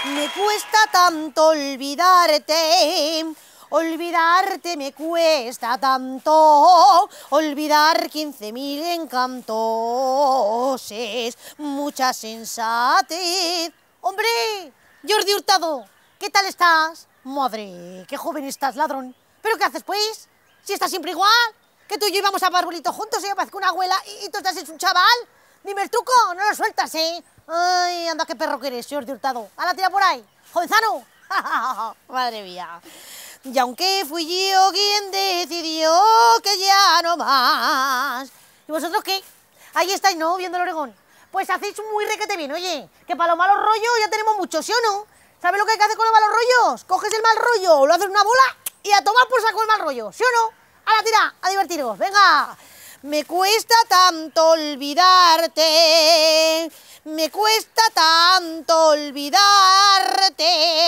Me cuesta tanto olvidarte, olvidarte me cuesta tanto, olvidar 15.000 encantos es mucha sensatez. ¡Hombre! Jordi Hurtado, ¿qué tal estás? Madre, qué joven estás, ladrón. ¿Pero qué haces, pues? Si estás siempre igual, que tú y yo íbamos a Barbolito juntos y yo parezco una abuela y, y tú estás hecho un chaval. Dime el truco, no lo sueltas, ¿eh? Ay, anda, qué perro que eres, señor de Hurtado. ¡A la tira por ahí! ¡Jovenzano! Madre mía. Y aunque fui yo quien decidió que ya no más. ¿Y vosotros qué? Ahí estáis, ¿no? Viendo el Oregón. Pues hacéis muy requete bien, oye. Que para los malos rollos ya tenemos muchos, ¿sí o no? ¿Sabes lo que hay que hacer con los malos rollos? Coges el mal rollo, lo haces una bola y a tomar por saco el mal rollo, ¿sí o no? A la tira, a divertiros, venga. Me cuesta tanto olvidarte me cuesta tanto olvidarte.